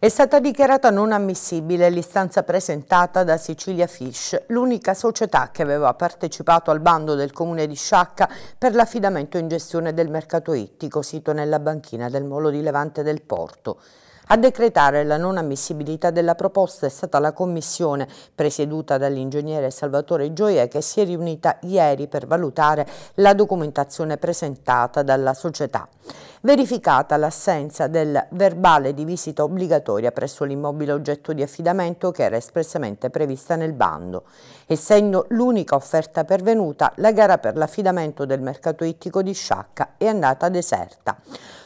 È stata dichiarata non ammissibile l'istanza presentata da Sicilia Fish, l'unica società che aveva partecipato al bando del comune di Sciacca per l'affidamento in gestione del mercato ittico sito nella banchina del molo di Levante del Porto. A decretare la non ammissibilità della proposta è stata la commissione presieduta dall'ingegnere Salvatore Gioia che si è riunita ieri per valutare la documentazione presentata dalla società verificata l'assenza del verbale di visita obbligatoria presso l'immobile oggetto di affidamento che era espressamente prevista nel bando. Essendo l'unica offerta pervenuta, la gara per l'affidamento del mercato ittico di Sciacca è andata deserta.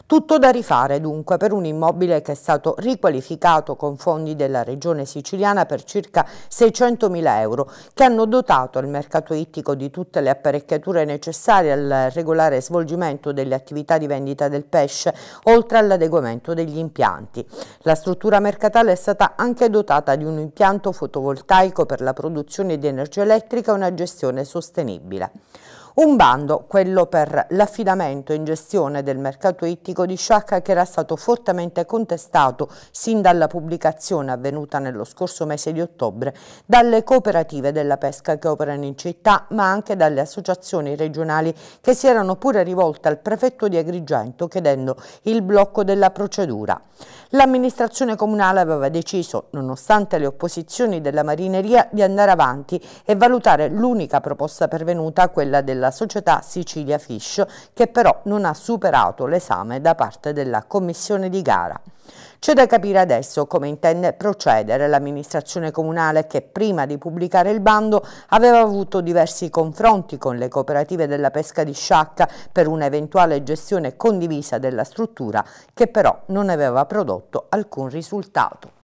Tutto da rifare dunque per un immobile che è stato riqualificato con fondi della regione siciliana per circa 600.000 euro che hanno dotato il mercato ittico di tutte le apparecchiature necessarie al regolare svolgimento delle attività di vendita del del pesce, oltre all'adeguamento degli impianti. La struttura mercatale è stata anche dotata di un impianto fotovoltaico per la produzione di energia elettrica e una gestione sostenibile. Un bando, quello per l'affidamento in gestione del mercato ittico di Sciacca che era stato fortemente contestato sin dalla pubblicazione avvenuta nello scorso mese di ottobre dalle cooperative della pesca che operano in città ma anche dalle associazioni regionali che si erano pure rivolte al prefetto di Agrigento chiedendo il blocco della procedura. L'amministrazione comunale aveva deciso, nonostante le opposizioni della marineria, di andare avanti e valutare l'unica proposta pervenuta, quella della della società Sicilia Fish, che però non ha superato l'esame da parte della commissione di gara. C'è da capire adesso come intende procedere l'amministrazione comunale che prima di pubblicare il bando aveva avuto diversi confronti con le cooperative della pesca di sciacca per un'eventuale gestione condivisa della struttura che però non aveva prodotto alcun risultato.